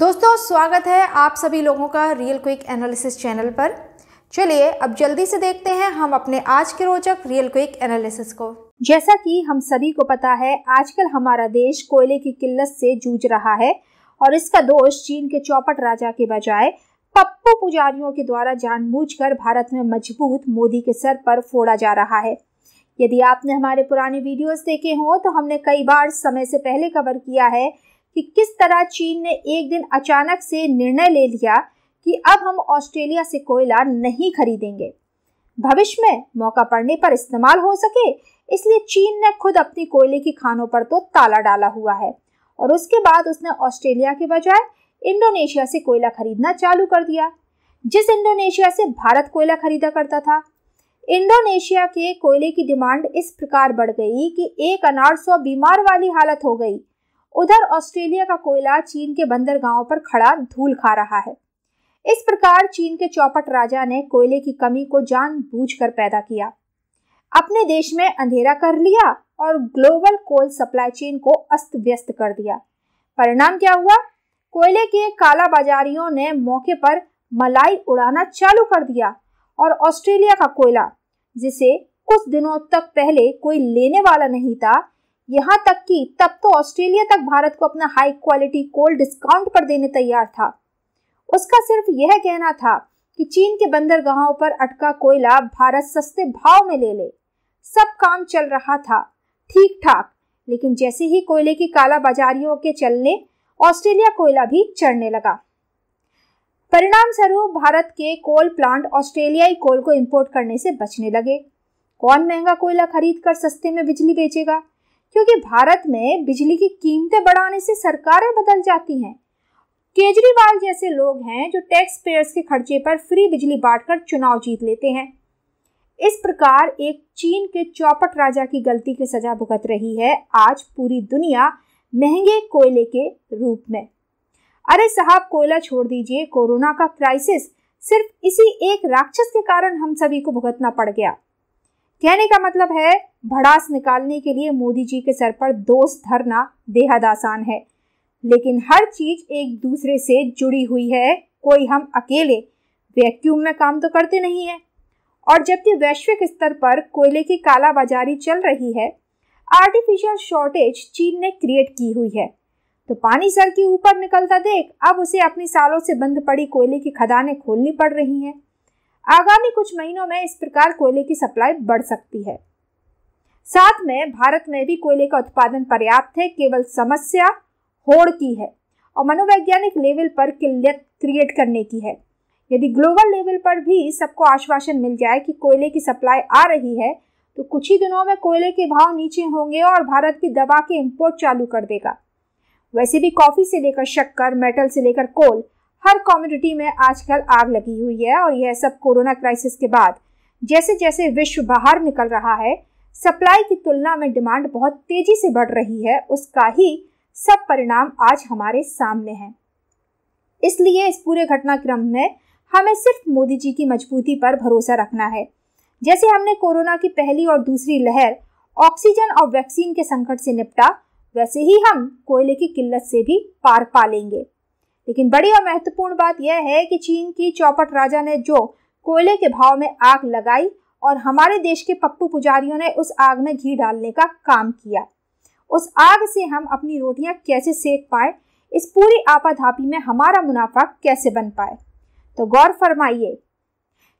दोस्तों स्वागत है आप सभी लोगों का रियल क्विक एनालिसिस चैनल पर चलिए अब जल्दी से देखते हैं हम अपने आज के रोचक रियल क्विक एनालिसिस को जैसा कि हम सभी को पता है आजकल हमारा देश कोयले की किल्लत से जूझ रहा है और इसका दोष चीन के चौपट राजा के बजाय पप्पू पुजारियों के द्वारा जानबूझकर भारत में मजबूत मोदी के सर पर फोड़ा जा रहा है यदि आपने हमारे पुराने वीडियोस देखे हों तो हमने कई बार समय से पहले कवर किया है कि किस तरह चीन ने एक दिन अचानक से निर्णय ले लिया कि अब हम ऑस्ट्रेलिया से कोयला नहीं खरीदेंगे भविष्य में मौका पड़ने पर इस्तेमाल हो सके इसलिए चीन ने खुद अपनी कोयले की खानों पर तो ताला डाला हुआ है और उसके बाद उसने ऑस्ट्रेलिया के बजाय इंडोनेशिया से कोयला खरीदना चालू कर दिया जिस इंडोनेशिया से भारत कोयला खरीदा करता था इंडोनेशिया के कोयले की डिमांड इस प्रकार बढ़ गई कि एक अनार सौ बीमार वाली हालत हो गई उधर ऑस्ट्रेलिया का कोयला चीन के बंदरगाहों पर खड़ा धूल खा रहा है इस प्रकार चीन के चौपट राजा ने कोयले की कमी को जान पैदा किया अपने देश में अंधेरा कर लिया और ग्लोबल कोल सप्लाई चेन को अस्त व्यस्त कर दिया परिणाम क्या हुआ कोयले के कालाबाजारियों ने मौके पर मलाई उड़ाना चालू कर दिया और ऑस्ट्रेलिया का कोयला जिसे कुछ दिनों तक पहले कोई लेने वाला नहीं था यहाँ तक कि तब तो ऑस्ट्रेलिया तक भारत को अपना हाई क्वालिटी कोल डिस्काउंट पर देने तैयार था उसका सिर्फ यह कहना था कि चीन के बंदरगाहों पर अटका कोयला भारत सस्ते भाव में ले ले सब काम चल रहा था ठीक ठाक लेकिन जैसे ही कोयले की कालाबाजारियों के चलने ऑस्ट्रेलिया कोयला भी चढ़ने लगा परिणाम स्वरूप भारत के कोल प्लांट ऑस्ट्रेलियाई कोल को इंपोर्ट करने से बचने लगे कौन महंगा कोयला खरीद कर सस्ते में बिजली बेचेगा क्योंकि भारत में बिजली की कीमतें बढ़ाने से सरकारें बदल जाती हैं केजरीवाल जैसे लोग हैं जो टैक्स पेयर्स के खर्चे पर फ्री बिजली बांटकर चुनाव जीत लेते हैं इस प्रकार एक चीन के चौपट राजा की गलती की सजा भुगत रही है आज पूरी दुनिया महंगे कोयले के रूप में अरे साहब कोयला छोड़ दीजिए कोरोना का क्राइसिस सिर्फ इसी एक राक्षस के कारण हम सभी को भुगतना पड़ गया कहने का मतलब है भड़ास निकालने के लिए मोदी जी के सर पर दोष धरना बेहद आसान है लेकिन हर चीज एक दूसरे से जुड़ी हुई है कोई हम अकेले वैक्यूम में काम तो करते नहीं है और जबकि वैश्विक स्तर पर कोयले की कालाबाजारी चल रही है आर्टिफिशियल शॉर्टेज चीन ने क्रिएट की हुई है तो पानी सर के ऊपर निकलता देख अब उसे अपनी सालों से बंद पड़ी कोयले की खदानें खोलनी पड़ रही हैं आगामी कुछ महीनों में इस प्रकार कोयले की सप्लाई बढ़ सकती है साथ में भारत में भी कोयले का उत्पादन पर्याप्त है केवल समस्या होड़ की है और मनोवैज्ञानिक लेवल पर किल्लत क्रिएट करने की है यदि ग्लोबल लेवल पर भी सबको आश्वासन मिल जाए कि कोयले की सप्लाई आ रही है तो कुछ ही दिनों में कोयले के भाव नीचे होंगे और भारत भी दबा के इम्पोर्ट चालू कर देगा वैसे भी कॉफ़ी से लेकर शक्कर मेटल से लेकर कोल हर कम्युनिटी में आजकल आग लगी हुई है और यह सब कोरोना क्राइसिस के बाद जैसे जैसे विश्व बाहर निकल रहा है सप्लाई की तुलना में डिमांड बहुत तेजी से बढ़ रही है उसका ही सब परिणाम आज हमारे सामने है इसलिए इस पूरे घटनाक्रम में हमें सिर्फ मोदी जी की मजबूती पर भरोसा रखना है जैसे हमने कोरोना की पहली और दूसरी लहर ऑक्सीजन और वैक्सीन के संकट से निपटा वैसे ही हम कोयले की किल्लत से भी पार पा लेंगे लेकिन बड़ी और महत्वपूर्ण बात यह है कि चीन की चौपट राजा ने जो कोयले के भाव में आग लगाई और हमारे देश के पप्पू पुजारियों ने उस आग में घी डालने का काम किया उस आग से हम अपनी रोटियां कैसे सेक पाए इस पूरी आपाधापी में हमारा मुनाफा कैसे बन पाए तो गौर फरमाइए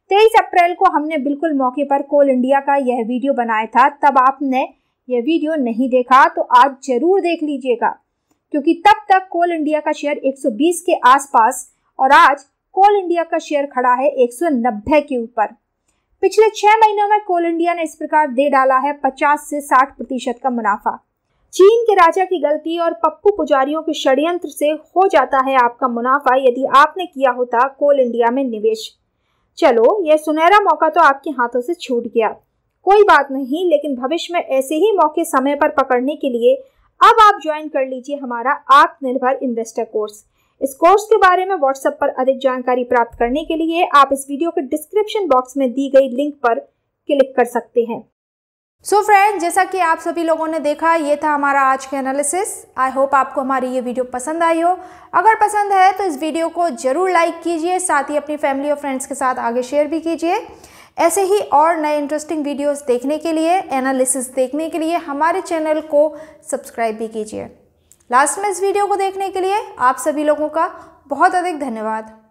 तेईस अप्रैल को हमने बिल्कुल मौके पर कोल इंडिया का यह वीडियो बनाया था तब आपने यह वीडियो नहीं देखा तो आज जरूर देख लीजिएगा क्योंकि तब तक कोल इंडिया का शेयर 120 के आसपास और आज कोल इंडिया का शेयर खड़ा है 190 के ऊपर पिछले छह महीनों में कोल इंडिया ने इस प्रकार दे डाला है 50 से 60 प्रतिशत का मुनाफा चीन के राजा की गलती और पप्पू पुजारियों के षड्यंत्र से हो जाता है आपका मुनाफा यदि आपने किया होता कोल इंडिया में निवेश चलो यह सुनहरा मौका तो आपके हाथों से छूट गया कोई बात नहीं लेकिन भविष्य में ऐसे ही मौके समय पर पकड़ने के लिए अब आप ज्वाइन कर लीजिए हमारा आत्मनिर्भर इन्वेस्टर कोर्स इस कोर्स के बारे में व्हाट्सएप पर अधिक जानकारी प्राप्त करने के लिए आप इस वीडियो के डिस्क्रिप्शन बॉक्स में दी गई लिंक पर क्लिक कर सकते हैं सो so फ्रेंड जैसा कि आप सभी लोगों ने देखा ये था हमारा आज का एनालिसिस आई होप आपको हमारी ये वीडियो पसंद आई हो अगर पसंद है तो इस वीडियो को ज़रूर लाइक कीजिए साथ ही अपनी फैमिली और फ्रेंड्स के साथ आगे शेयर भी कीजिए ऐसे ही और नए इंटरेस्टिंग वीडियोस देखने के लिए एनालिसिस देखने के लिए हमारे चैनल को सब्सक्राइब भी कीजिए लास्ट में इस वीडियो को देखने के लिए आप सभी लोगों का बहुत अधिक धन्यवाद